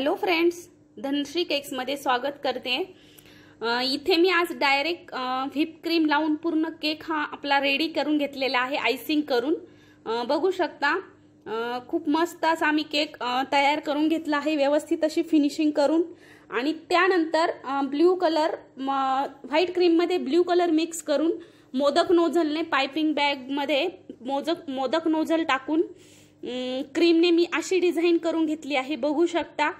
hello friends Dhanashree केक्समध्ये स्वागत करते इथे मी आज डायरेक्ट व्हिप क्रीम लावून पूर्ण केक हा आपला रेडी करून घेतलेला आहे आयसिंग करून बघू शकता खूप मस्त असा आम्ही केक तयार करून घेतला आहे व्यवस्थित अशी फिनिशिंग करून आणि त्यानंतर ब्ल्यू कलर व्हाईट क्रीममध्ये ब्ल्यू कलर मिक्स करून मोदक नोझलने पायपिंग बॅगमध्ये मोदक मोदक नोझल टाकून क्रीमने मी अशी डिझाईन करून घेतली आहे बघू शकता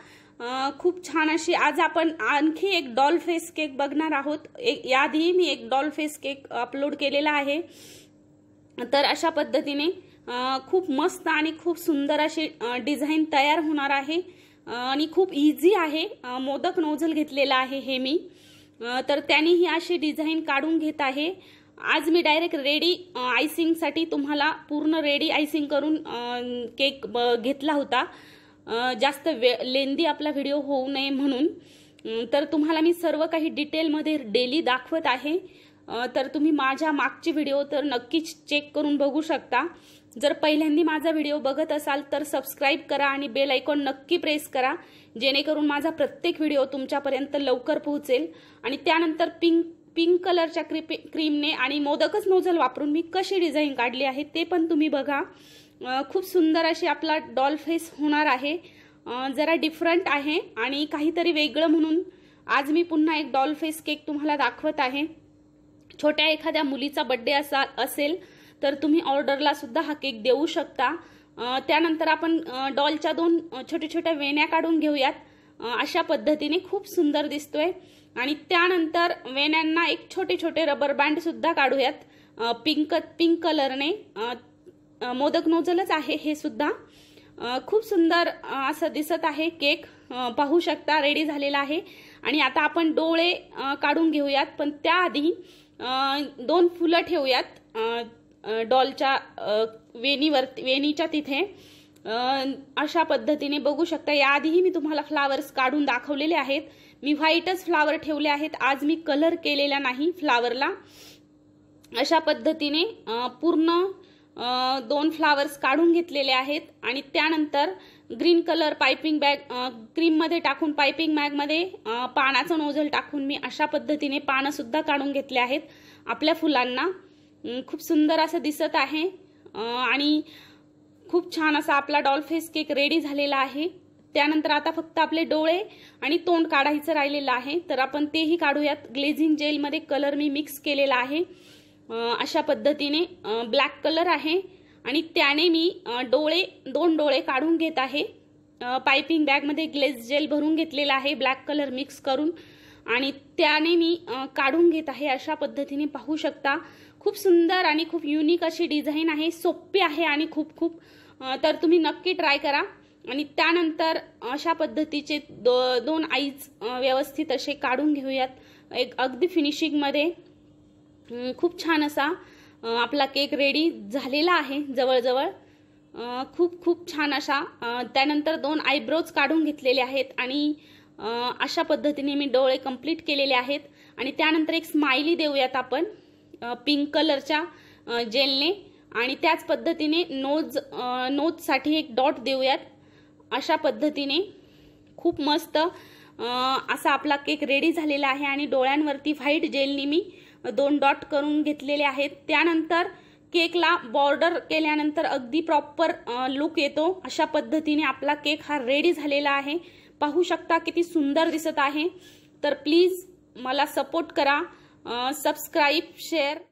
खूप छान अशी आज आपण आणखी एक डॉल फेस केक बघणार आहोत एक याआधीही मी एक डॉल फेस केक अपलोड केलेला आहे तर अशा पद्धतीने खूप मस्त आणि खूप सुंदर अशी डिझाईन तयार होणार आहे आणि खूप इझी आहे मोदक नोझल घेतलेला आहे हे मी तर त्याने ही अशी डिझाईन काढून घेत आहे आज मी डायरेक्ट रेडी आयसिंगसाठी तुम्हाला पूर्ण रेडी आयसिंग करून केक घेतला होता जास्त वे लेंदी आपला व्हिडिओ होऊ नये म्हणून तर तुम्हाला मी सर्व काही डिटेलमध्ये डेली दाखवत आहे तर तुम्ही माझ्या मागची व्हिडिओ तर नक्कीच चेक करून बघू शकता जर पहिल्यांदा माझा व्हिडिओ बघत असाल तर सबस्क्राईब करा आणि बेल आयकॉन नक्की प्रेस करा जेणेकरून माझा प्रत्येक व्हिडिओ तुमच्यापर्यंत लवकर पोहोचेल आणि त्यानंतर पिंक पिंक कलरच्या क्रिपे क्रीमने आणि मोदकच नोजल वापरून मी कशी डिझाईन काढली आहे ते पण तुम्ही बघा खूप सुंदर अशी आपला डॉल फेस होणार आहे जरा डिफरंट आहे आणि काहीतरी वेगळं म्हणून आज मी पुन्हा एक डॉल फेस केक तुम्हाला दाखवत आहे छोट्या एखाद्या मुलीचा बड्डे असा असेल तर तुम्ही ऑर्डरला सुद्धा हा केक देऊ शकता त्यानंतर आपण डॉलच्या दोन छोट्या छोट्या वेण्या काढून घेऊयात अशा पद्धतीने खूप सुंदर दिसतोय आणि त्यानंतर वेण्यांना एक छोटे छोटे रबर बँडसुद्धा काढूयात पिंक पिंक कलरने मोदक नोजलच आहे हे सुद्धा खूप सुंदर असं दिसत आहे केक पाहू शकता रेडी झालेला आहे आणि आता आपण डोळे काढून घेऊयात पण त्याआधी दोन फुलं ठेवूयात डॉलच्या वेणीवर वेणीच्या तिथे अशा पद्धतीने बघू शकता याआधीही मी तुम्हाला फ्लावर्स काढून दाखवलेले आहेत मी व्हाईटच फ्लावर ठेवले आहेत आज मी कलर केलेला नाही फ्लावरला अशा पद्धतीने पूर्ण दोन फ्लावर्स काढून घेतलेले आहेत आणि त्यानंतर ग्रीन कलर पायपिंग बॅग क्रीममध्ये टाकून पायपिंग बॅगमध्ये पानाचं नोझल टाकून मी अशा पद्धतीने पानंसुद्धा काढून घेतले आहेत आपल्या फुलांना खूप सुंदर असं दिसत आहे आणि खूप छान असा आपला डॉल फेस केक रेडी झालेला आहे त्यानंतर आता फक्त आपले डोळे आणि तोंड काढायचं राहिलेलं आहे तर आपण तेही काढूयात ग्लेझिंग जेलमध्ये कलर मी मिक्स केलेला आहे अशा पद्धतीने ब्लॅक कलर आहे आणि त्याने मी डोळे दोन डोळे काढून घेत आहे पायपिंग बॅगमध्ये ग्लेज जेल भरून घेतलेला आहे ब्लॅक कलर मिक्स करून आणि त्याने मी काढून घेत आहे अशा पद्धतीने पाहू शकता खूप सुंदर आणि खूप युनिक अशी डिझाईन आहे सोपी आहे आणि खूप खूप तर तुम्ही नक्की ट्राय करा आणि त्यानंतर अशा पद्धतीचे दो दोन आईज व्यवस्थित असे काढून घेऊयात एक अगदी फिनिशिंगमध्ये खूप छान असा आपला केक रेडी झालेला आहे जवळजवळ खूप खूप छान अशा त्यानंतर दोन आयब्रोज काढून घेतलेले आहेत आणि अशा पद्धतीने मी डोळे कंप्लीट केलेले आहेत आणि त्यानंतर एक स्माइली देऊयात आपण पिंक कलरच्या जेलने आणि त्याच पद्धतीने नोज नोजसाठी एक डॉट देऊयात अशा पद्धतीने खूप मस्त असा आपला केक रेडी झालेला आहे आणि डोळ्यांवरती व्हाईट जेलने मी दोन डॉट करून घेतलेले आहेत त्यानंतर केकला बॉर्डर केल्यानंतर अगदी प्रॉपर लुक येतो अशा पद्धतीने आपला केक हा रेडी झालेला आहे पाहू शकता किती सुंदर दिसत आहे तर प्लीज मला सपोर्ट करा सबस्क्राईब शेअर